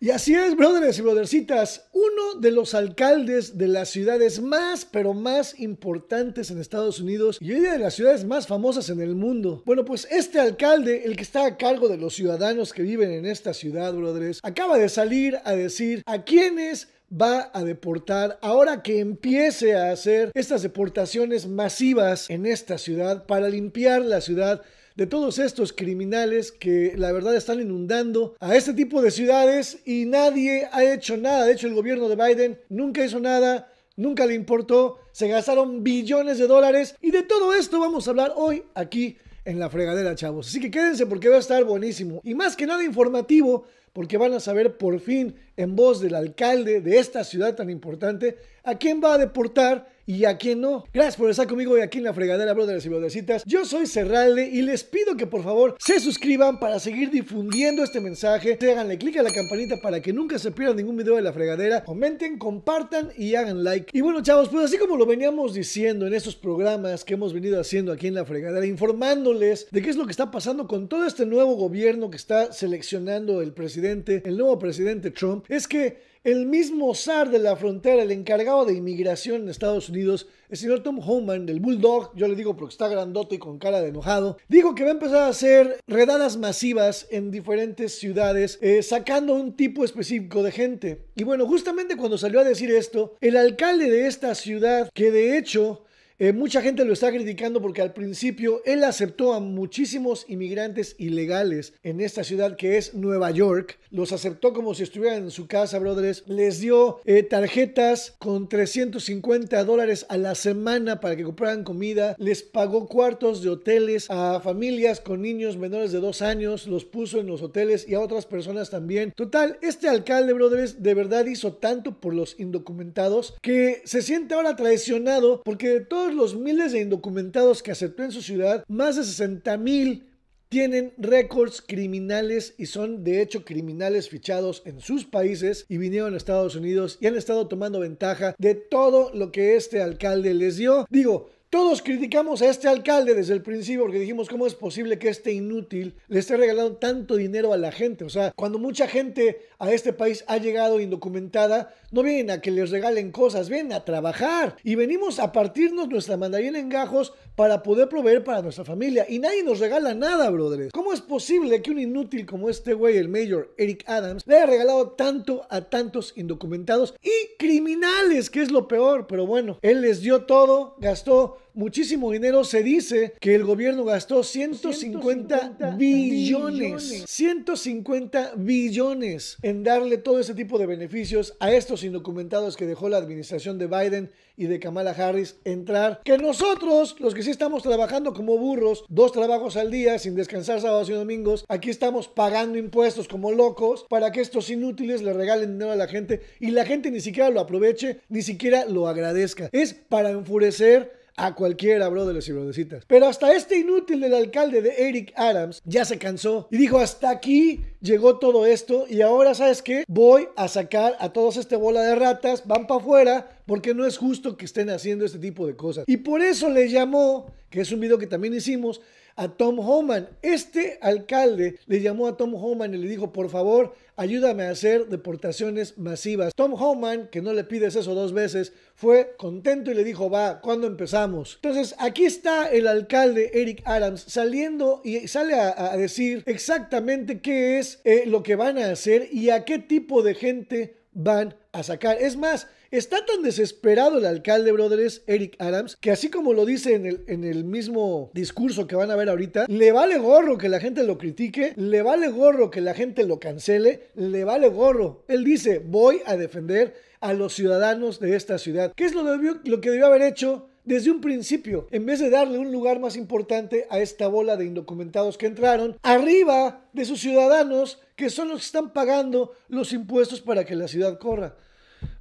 Y así es, brothers y brothercitas, uno de los alcaldes de las ciudades más, pero más importantes en Estados Unidos y una de las ciudades más famosas en el mundo. Bueno, pues este alcalde, el que está a cargo de los ciudadanos que viven en esta ciudad, brothers, acaba de salir a decir a quiénes va a deportar ahora que empiece a hacer estas deportaciones masivas en esta ciudad para limpiar la ciudad de todos estos criminales que la verdad están inundando a este tipo de ciudades y nadie ha hecho nada. De hecho, el gobierno de Biden nunca hizo nada, nunca le importó, se gastaron billones de dólares y de todo esto vamos a hablar hoy aquí en la fregadera, chavos. Así que quédense porque va a estar buenísimo. Y más que nada informativo, porque van a saber por fin en voz del alcalde de esta ciudad tan importante a quién va a deportar y a quién no. Gracias por estar conmigo hoy aquí en la fregadera, brothers y brothercitas. Yo soy Serralde y les pido que por favor se suscriban para seguir difundiendo este mensaje. Háganle clic a la campanita para que nunca se pierdan ningún video de la fregadera. Comenten, compartan y hagan like. Y bueno, chavos, pues así como lo veníamos diciendo en estos programas que hemos venido haciendo aquí en la fregadera, informándoles de qué es lo que está pasando con todo este nuevo gobierno que está seleccionando el presidente, el nuevo presidente Trump, es que el mismo zar de la frontera, el encargado de inmigración en Estados Unidos, el señor Tom Homan, del Bulldog, yo le digo porque está grandote y con cara de enojado, dijo que va a empezar a hacer redadas masivas en diferentes ciudades, eh, sacando un tipo específico de gente. Y bueno, justamente cuando salió a decir esto, el alcalde de esta ciudad, que de hecho eh, mucha gente lo está criticando porque al principio él aceptó a muchísimos inmigrantes ilegales en esta ciudad que es Nueva York. Los aceptó como si estuvieran en su casa, brothers. Les dio eh, tarjetas con 350 dólares a la semana para que compraran comida. Les pagó cuartos de hoteles a familias con niños menores de dos años. Los puso en los hoteles y a otras personas también. Total, este alcalde, brothers, de verdad hizo tanto por los indocumentados que se siente ahora traicionado porque de todo los miles de indocumentados que aceptó en su ciudad, más de 60 mil tienen récords criminales y son de hecho criminales fichados en sus países y vinieron a Estados Unidos y han estado tomando ventaja de todo lo que este alcalde les dio. Digo, todos criticamos a este alcalde desde el principio porque dijimos cómo es posible que este inútil le esté regalando tanto dinero a la gente. O sea, cuando mucha gente a este país ha llegado indocumentada, no vienen a que les regalen cosas, vienen a trabajar. Y venimos a partirnos nuestra mandarina en gajos para poder proveer para nuestra familia. Y nadie nos regala nada, brother. ¿Cómo es posible que un inútil como este güey, el mayor Eric Adams, le haya regalado tanto a tantos indocumentados y criminales, que es lo peor? Pero bueno, él les dio todo, gastó muchísimo dinero. Se dice que el gobierno gastó 150, billones, billones, 150 billones en darle todo ese tipo de beneficios a estos indocumentados que dejó la administración de Biden y de Kamala Harris entrar. Que nosotros, los que sí estamos trabajando como burros, dos trabajos al día, sin descansar sábados y domingos, aquí estamos pagando impuestos como locos para que estos inútiles le regalen dinero a la gente y la gente ni siquiera lo aproveche, ni siquiera lo agradezca. Es para enfurecer a cualquiera, de y brodecitas. Pero hasta este inútil del alcalde de Eric Adams ya se cansó y dijo, hasta aquí llegó todo esto y ahora, ¿sabes qué? Voy a sacar a todos este bola de ratas, van para afuera, porque no es justo que estén haciendo este tipo de cosas. Y por eso le llamó, que es un video que también hicimos, a Tom Homan. Este alcalde le llamó a Tom Homan y le dijo, por favor, ayúdame a hacer deportaciones masivas. Tom Homan, que no le pides eso dos veces, fue contento y le dijo, va, ¿cuándo empezamos? Entonces, aquí está el alcalde Eric Adams saliendo y sale a, decir exactamente qué es eh, lo que van a hacer y a qué tipo de gente van a sacar. Es más, Está tan desesperado el alcalde, brothers, Eric Adams, que así como lo dice en el, en el mismo discurso que van a ver ahorita, le vale gorro que la gente lo critique, le vale gorro que la gente lo cancele, le vale gorro. Él dice, voy a defender a los ciudadanos de esta ciudad. ¿Qué es lo, lo que debió haber hecho? desde un principio, en vez de darle un lugar más importante a esta bola de indocumentados que entraron, arriba de sus ciudadanos que son los que están pagando los impuestos para que la ciudad corra.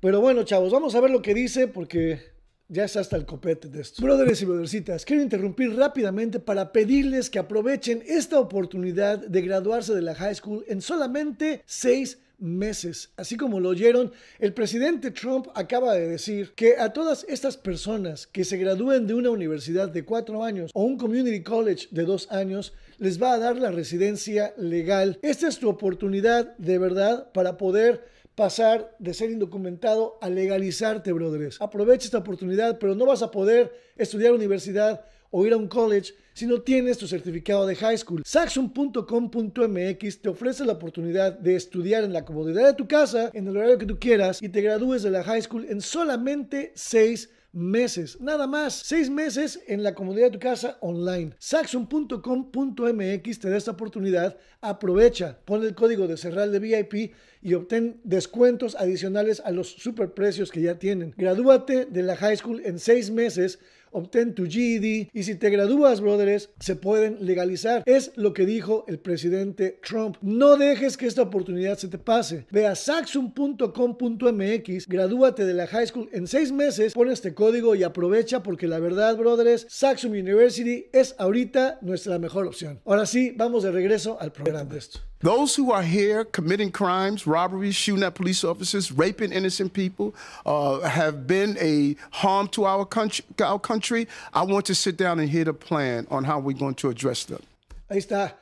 Pero bueno, chavos, vamos a ver lo que dice porque ya está hasta el copete de esto. Brothers y brodercitas, quiero interrumpir rápidamente para pedirles que aprovechen esta oportunidad de graduarse de la high school en solamente seis meses. Así como lo oyeron, el presidente Trump acaba de decir que a todas estas personas que se gradúen de una universidad de cuatro años o un community college de dos años, les va a dar la residencia legal. Esta es tu oportunidad de verdad para poder pasar de ser indocumentado a legalizarte, brothers. Aprovecha esta oportunidad, pero no vas a poder estudiar universidad o ir a un college si no tienes tu certificado de high school. Saxon.com.mx te ofrece la oportunidad de estudiar en la comodidad de tu casa, en el horario que tú quieras, y te gradúes de la high school en solamente seis meses, nada más, seis meses en la comodidad de tu casa online. Saxon.com.mx te da esta oportunidad, aprovecha, pon el código de Cerral de VIP y obtén descuentos adicionales a los superprecios que ya tienen. Gradúate de la high school en seis meses obtén tu GED y si te gradúas, brothers, se pueden legalizar. Es lo que dijo el presidente Trump. No dejes que esta oportunidad se te pase. Ve a saxum.com.mx, gradúate de la high school en seis meses, pon este código y aprovecha porque la verdad, brothers, Saxum University es ahorita nuestra mejor opción. Ahora sí, vamos de regreso al programa de esto. Those who are here committing crimes, robberies, shooting at police officers, raping innocent people, uh, have been a harm to our country, our country. I want to sit down and hear the plan on how we're going to address them. Ahí está.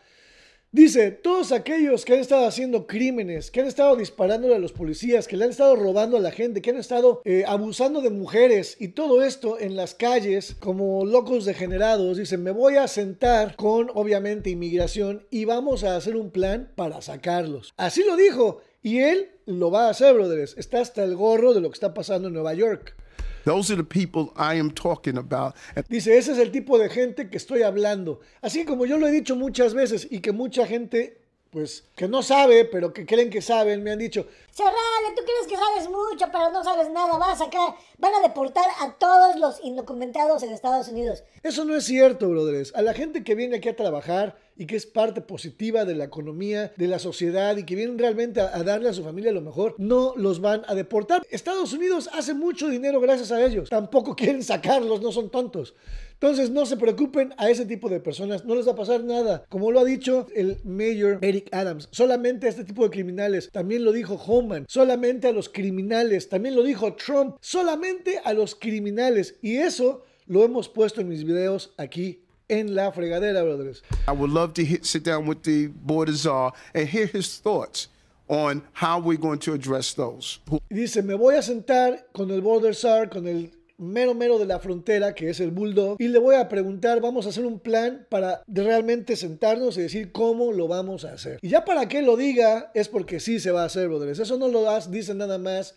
Dice, todos aquellos que han estado haciendo crímenes, que han estado disparándole a los policías, que le han estado robando a la gente, que han estado eh, abusando de mujeres y todo esto en las calles como locos degenerados, dicen, me voy a sentar con obviamente inmigración y vamos a hacer un plan para sacarlos. Así lo dijo y él lo va a hacer, brothers. Está hasta el gorro de lo que está pasando en Nueva York. Those are the people I am talking about. Dice, ese es el tipo de gente que estoy hablando. Así como yo lo he dicho muchas veces y que mucha gente, pues, que no sabe, pero que creen que saben, me han dicho, Cerrale, tú crees que sabes mucho, pero no sabes nada. Vas sacar. van a deportar a todos los indocumentados en Estados Unidos. Eso no es cierto, brothers. A la gente que viene aquí a trabajar y que es parte positiva de la economía, de la sociedad y que vienen realmente a, a darle a su familia lo mejor, no los van a deportar. Estados Unidos hace mucho dinero gracias a ellos. Tampoco quieren sacarlos, no son tontos. Entonces no se preocupen a ese tipo de personas, no les va a pasar nada. Como lo ha dicho el mayor Eric Adams, solamente a este tipo de criminales. También lo dijo Home solamente a los criminales. También lo dijo Trump, solamente a los criminales. Y eso lo hemos puesto en mis videos aquí en la fregadera, brothers. I would love to sit down with the czar and hear his thoughts. On how we're going to address those. Dice, me voy a sentar con el Border czar, con el mero mero de la frontera, que es el Bulldog, y le voy a preguntar, vamos a hacer un plan para realmente sentarnos y decir cómo lo vamos a hacer. Y ya para que lo diga, es porque sí se va a hacer, brothers. Eso no lo das, dicen nada más.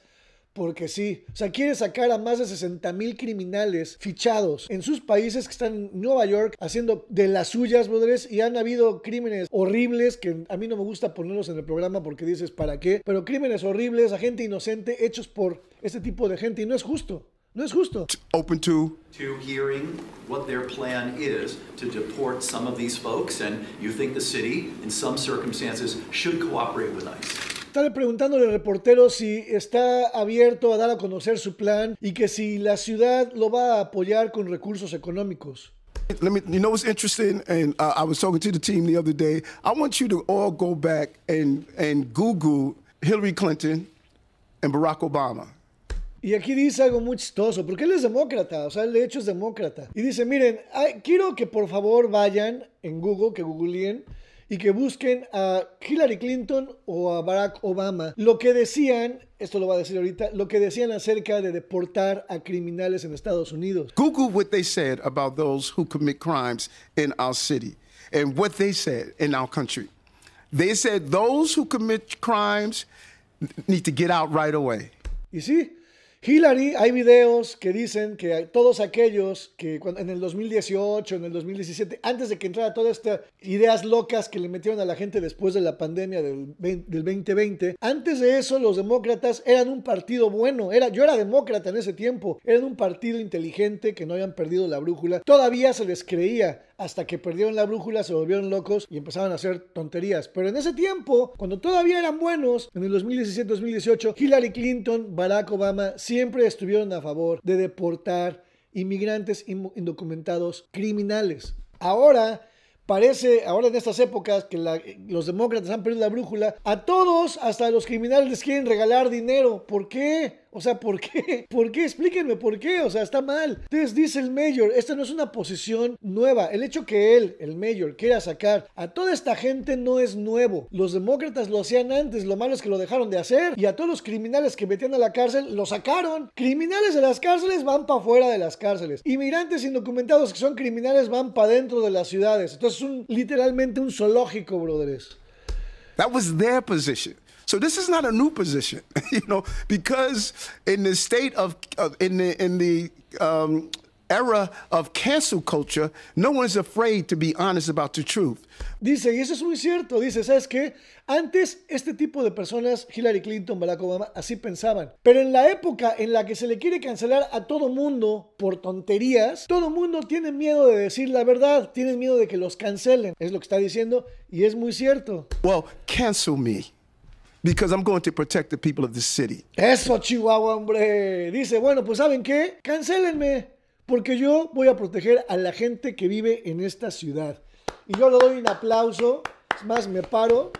Porque sí, o sea, quiere sacar a más de 60 mil criminales fichados en sus países que están en Nueva York haciendo de las suyas, brothers, y han habido crímenes horribles que a mí no me gusta ponerlos en el programa porque dices, ¿para qué? Pero crímenes horribles a gente inocente hechos por este tipo de gente y no es justo. No es justo. Open to to hearing what their plan is to deport some of these folks, and you think the city, in some circumstances, should cooperate with ICE. Están preguntándole al reportero si está abierto a dar a conocer su plan y que si la ciudad lo va a apoyar con recursos económicos. Let me, you know what's interesting, and uh, I was talking to the team the other day. I want you to all go back and, and Google Hillary Clinton and Barack Obama. Y aquí dice algo muy chistoso, porque él es demócrata, o sea, él de hecho es demócrata. Y dice, miren, quiero que por favor vayan en Google, que googleen y que busquen a Hillary Clinton o a Barack Obama. Lo que decían, esto lo va a decir ahorita, lo que decían acerca de deportar a criminales en Estados Unidos. Google what they said about those who commit crimes in our city and what they said in our country. They said those who commit crimes need to get out right away. ¿Y sí? Hillary, hay videos que dicen que todos aquellos que en el 2018, en el 2017, antes de que entrara todas estas ideas locas que le metieron a la gente después de la pandemia del, 2020, antes de eso los demócratas eran un partido bueno. Era, yo era demócrata en ese tiempo. era un partido inteligente que no habían perdido la brújula. Todavía se les creía hasta que perdieron la brújula, se volvieron locos y empezaron a hacer tonterías. Pero en ese tiempo, cuando todavía eran buenos, en el 2017-2018, Hillary Clinton, Barack Obama siempre estuvieron a favor de deportar inmigrantes indocumentados criminales. Ahora parece, ahora en estas épocas que los demócratas han perdido la brújula, a todos, hasta a los criminales, les quieren regalar dinero. ¿Por qué? O sea, ¿por qué? ¿Por qué? Explíquenme por qué. O sea, está mal. Entonces dice el mayor, esta no es una posición nueva. El hecho que él, el mayor, quiera sacar a toda esta gente no es nuevo. Los demócratas lo hacían antes, lo malo es que lo dejaron de hacer. Y a todos los criminales que metían a la cárcel, lo sacaron. Criminales de las cárceles van para fuera de las cárceles. Inmigrantes indocumentados que son criminales van para dentro de las ciudades. Entonces es un, literalmente un zoológico, brothers. That was their position. So this is not a new position, you know, because in the state of, in the in the um, era of cancel culture, no is afraid to be honest about the truth. Dice, y eso es muy cierto, dice, ¿sabes qué? Antes este tipo de personas, Hillary Clinton, Barack Obama, así pensaban. Pero en la época en la que se le quiere cancelar a todo mundo por tonterías, todo mundo tiene miedo de decir la verdad, tiene miedo de que los cancelen. Es lo que está diciendo y es muy cierto. Well, cancel me because I'm going to protect the people of this city. Eso, Chihuahua, hombre. Dice, bueno, pues ¿saben qué? Cancélenme, porque yo voy a proteger a la gente que vive en esta ciudad. Y yo le doy un aplauso, es más, me paro.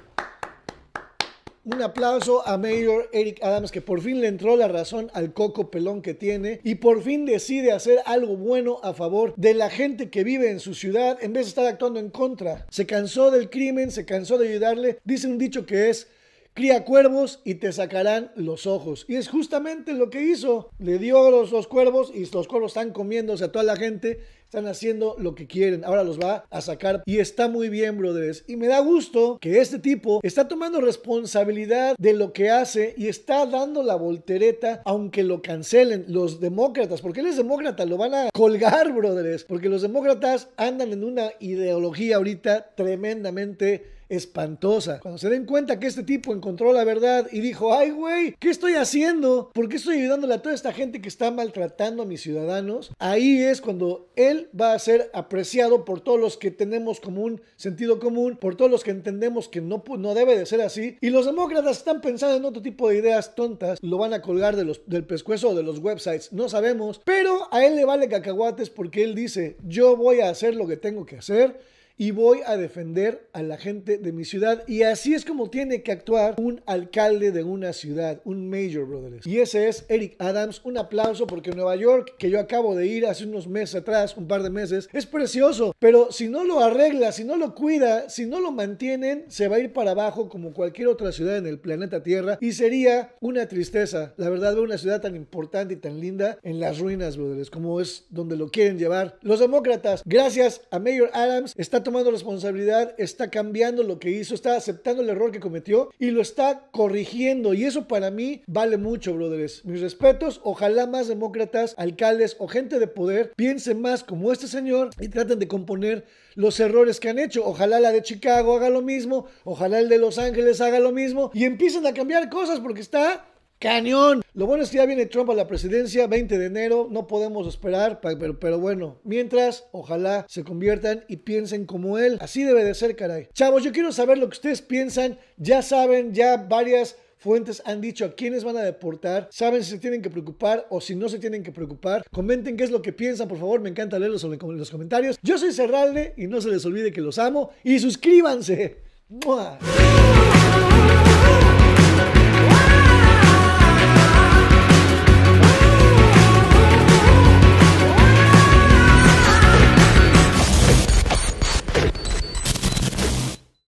Un aplauso a Mayor Eric Adams que por fin le entró la razón al coco pelón que tiene y por fin decide hacer algo bueno a favor de la gente que vive en su ciudad en vez de estar actuando en contra. Se cansó del crimen, se cansó de ayudarle. Dice un dicho que es cría cuervos y te sacarán los ojos. Y es justamente lo que hizo. Le dio los, los cuervos y los cuervos están comiéndose a toda la gente están haciendo lo que quieren. Ahora los va a sacar. Y está muy bien, brothers. Y me da gusto que este tipo está tomando responsabilidad de lo que hace y está dando la voltereta, aunque lo cancelen los demócratas. Porque él es demócrata, lo van a colgar, brothers. Porque los demócratas andan en una ideología ahorita tremendamente espantosa. Cuando se den cuenta que este tipo encontró la verdad y dijo, ay güey, ¿qué estoy haciendo? ¿Por qué estoy ayudándole a toda esta gente que está maltratando a mis ciudadanos? Ahí es cuando él va a ser apreciado por todos los que tenemos como un sentido común, por todos los que entendemos que no, no debe de ser así. Y los demócratas están pensando en otro tipo de ideas tontas, lo van a colgar de del pescuezo o de los websites, no sabemos. Pero a él le vale cacahuates porque él dice, yo voy a hacer lo que tengo que hacer y voy a defender a la gente de mi ciudad. Y así es como tiene que actuar un alcalde de una ciudad, un mayor, brothers. Y ese es Eric Adams. Un aplauso porque Nueva York, que yo acabo de ir hace unos meses atrás, un par de meses, es precioso. Pero si no lo arregla, si no lo cuida, si no lo mantienen, se va a ir para abajo como cualquier otra ciudad en el planeta Tierra. Y sería una tristeza, la verdad, ver una ciudad tan importante y tan linda en las ruinas, brothers, como es donde lo quieren llevar los demócratas. Gracias a Mayor Adams, está tomando responsabilidad, está cambiando lo que hizo, está aceptando el error que cometió y lo está corrigiendo. Y eso para mí vale mucho, brothers. Mis respetos, ojalá más demócratas, alcaldes o gente de poder piensen más como este señor y traten de componer los errores que han hecho. Ojalá la de Chicago haga lo mismo, ojalá el de Los Ángeles haga lo mismo y empiecen a cambiar cosas porque está cañón. Lo bueno es que ya viene Trump a la presidencia, 20 de enero, no podemos esperar, pero, bueno, mientras, ojalá se conviertan y piensen como él. Así debe de ser, caray. Chavos, yo quiero saber lo que ustedes piensan, ya saben, ya varias... Fuentes han dicho a quiénes van a deportar, saben si se tienen que preocupar o si no se tienen que preocupar. Comenten qué es lo que piensan, por favor, me encanta leerlos en los comentarios. Yo soy Cerralde y no se les olvide que los amo y suscríbanse.